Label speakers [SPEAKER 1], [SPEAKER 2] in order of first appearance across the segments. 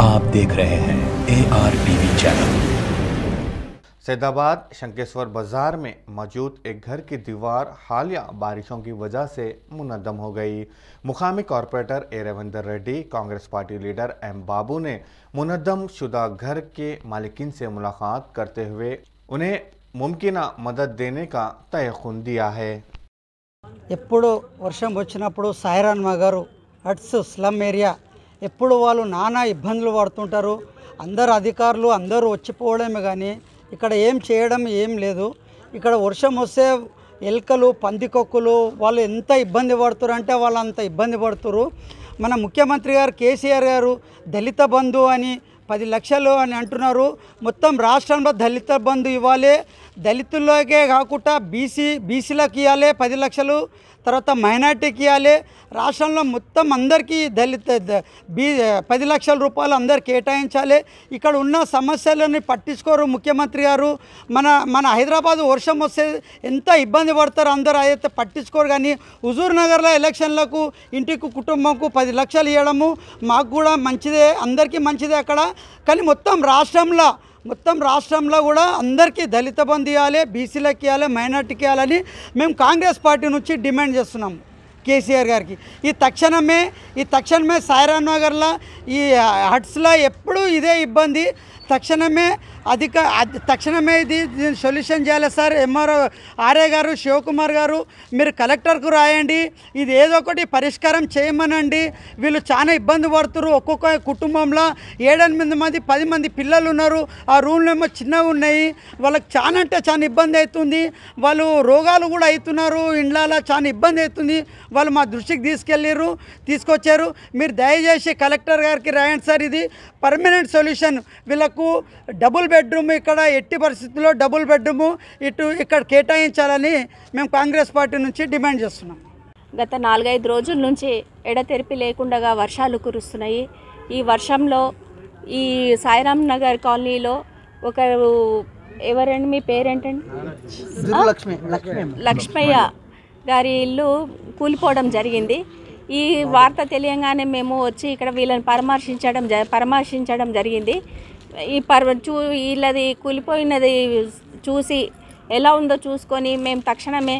[SPEAKER 1] आप देख रहे हैं A R TV channel Saidabad Shankeshwar Bazar में मौजूद एक घर की दीवार हालिया बारिशों की वजह से मुनदम हो गई मुकामी corporator A Ravinder Reddy Congress party leader M Babu ने मुनदम शुदा घर के मालिकिन से मुलाकात करते हुए उन्हें मुमकिन मदद देने का तयखुन दिया है
[SPEAKER 2] एपड़ो వర్షం वो सायरा మగారు అట్స్ स्लम एरिया ఎప్పుడు వాళ్ళు నానా ఇబ్బందులు పడుతుంటారు అందరు అధికారులు అందరూ వచ్చిపోవడమే కానీ ఇక్కడ ఏం చేయడం ఏం లేదు ఇక్కడ వర్షం వస్తే ఎలుకలు పందికొక్కులు వాళ్ళు ఎంత ఇబ్బంది పడుతురు అంటే వాళ్ళు అంత ఇబ్బంది పడుతురు మన ముఖ్యమంత్రి గారు కేసీఆర్ గారు దళిత బంధు అని పది లక్షలు అని అంటున్నారు మొత్తం రాష్ట్రంలో దళిత బంధు ఇవ్వాలి దళితుల్లోకే కాకుండా బీసీ బీసీలకు ఇవ్వాలి పది లక్షలు తర్వాత మైనార్టీకి ఇవ్వాలి రాష్ట్రంలో మొత్తం అందరికీ దళిత బీ పది లక్షల రూపాయలు అందరు కేటాయించాలి ఇక్కడ ఉన్న సమస్యలని పట్టించుకోరు ముఖ్యమంత్రి గారు మన మన హైదరాబాద్ వర్షం వస్తే ఎంత ఇబ్బంది పడతారు అందరూ అయితే పట్టించుకోరు కానీ హుజూర్ నగర్లో ఎలక్షన్లకు ఇంటికి కుటుంబంకు పది లక్షలు ఇవ్వడము మాకు కూడా మంచిదే అందరికీ మంచిదే అక్కడ కానీ మొత్తం రాష్ట్రంలో మొత్తం రాష్ట్రంలో కూడా అందరికీ దళిత బంధు ఇవ్వాలి బీసీలకు ఇవ్వాలి మైనార్టీకి ఇవ్వాలని మేము కాంగ్రెస్ పార్టీ నుంచి డిమాండ్ చేస్తున్నాం కేసీఆర్ గారికి ఈ తక్షణమే ఈ తక్షణమే సాయిరామ్ నగర్లో ఈ హట్స్లో ఎప్పుడూ ఇదే ఇబ్బంది తక్షణమే అధిక తక్షణమే ఇది దీన్ని సొల్యూషన్ చేయాలి సార్ ఎంఆర్ఓ ఆర్ఏ గారు శివకుమార్ గారు మీరు కలెక్టర్కు రాయండి ఇది ఏదో ఒకటి పరిష్కారం చేయమనండి వీళ్ళు చాలా ఇబ్బంది పడుతున్నారు ఒక్కొక్క కుటుంబంలో ఏడెనిమిది మంది పది మంది పిల్లలు ఉన్నారు ఆ రూమ్లు ఏమో చిన్నవి ఉన్నాయి వాళ్ళకి చాలా అంటే చాలా ఇబ్బంది అవుతుంది వాళ్ళు రోగాలు కూడా అవుతున్నారు ఇండ్లలో చాలా ఇబ్బంది అవుతుంది వాళ్ళు మా దృష్టికి తీసుకెళ్ళారు తీసుకొచ్చారు మీరు దయచేసి కలెక్టర్ గారికి రాయండి సార్ ఇది పర్మనెంట్ సొల్యూషన్ వీళ్ళకు డబుల్ బెడ్రూమ్ ఇక్కడ ఎట్టి పరిస్థితుల్లో డబుల్ బెడ్రూమ్ ఇటు ఇక్కడ కేటాయించాలని మేము కాంగ్రెస్ పార్టీ నుంచి డిమాండ్ చేస్తున్నాం
[SPEAKER 3] గత నాలుగైదు రోజుల నుంచి ఎడతెరిపి లేకుండా వర్షాలు కురుస్తున్నాయి ఈ వర్షంలో ఈ సాయిరామ్ నగర్ కాలనీలో ఒకరు ఎవరండి మీ పేరేంటండి లక్ష్మయ్య గారి ఇల్లు కూలిపోవడం జరిగింది ఈ వార్త తెలియగానే మేము వచ్చి ఇక్కడ వీళ్ళని పరామర్శించడం జ పరామర్శించడం జరిగింది ఈ పర్వ చూ వీళ్ళది కూలిపోయినది చూసి ఎలా ఉందో చూసుకొని మేము తక్షణమే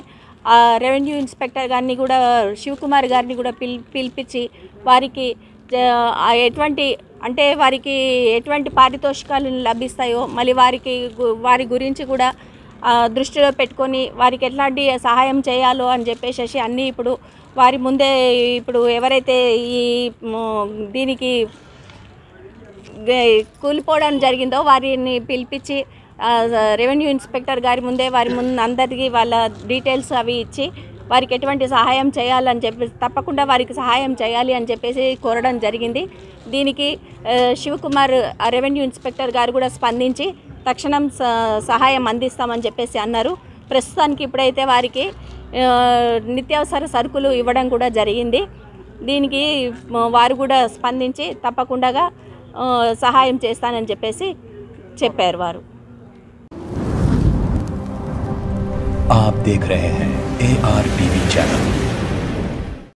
[SPEAKER 3] రెవెన్యూ ఇన్స్పెక్టర్ గారిని కూడా శివకుమార్ గారిని కూడా పిల్ పిలిపించి వారికి ఎటువంటి అంటే వారికి ఎటువంటి పారితోషికాలు లభిస్తాయో మళ్ళీ వారికి వారి గురించి కూడా దృష్టిలో పెట్టుకొని వారికి ఎట్లాంటి సహాయం చేయాలో అని చెప్పేసి అన్నీ ఇప్పుడు వారి ముందే ఇప్పుడు ఎవరైతే ఈ దీనికి కూలిపోవడం జరిగిందో వారిని పిలిపించి రెవెన్యూ ఇన్స్పెక్టర్ గారి ముందే వారి ముందు అందరికీ వాళ్ళ డీటెయిల్స్ అవి ఇచ్చి వారికి ఎటువంటి సహాయం చేయాలని చెప్పి తప్పకుండా వారికి సహాయం చేయాలి అని చెప్పేసి కోరడం జరిగింది దీనికి శివకుమార్ రెవెన్యూ ఇన్స్పెక్టర్ గారు కూడా స్పందించి తక్షణం సహాయం అందిస్తామని చెప్పేసి అన్నారు ప్రస్తుతానికి ఇప్పుడైతే వారికి నిత్యావసర సరుకులు ఇవ్వడం కూడా జరిగింది దీనికి వారు కూడా స్పందించి తప్పకుండా సహాయం చేస్తానని చెప్పేసి చెప్పారు
[SPEAKER 1] వారు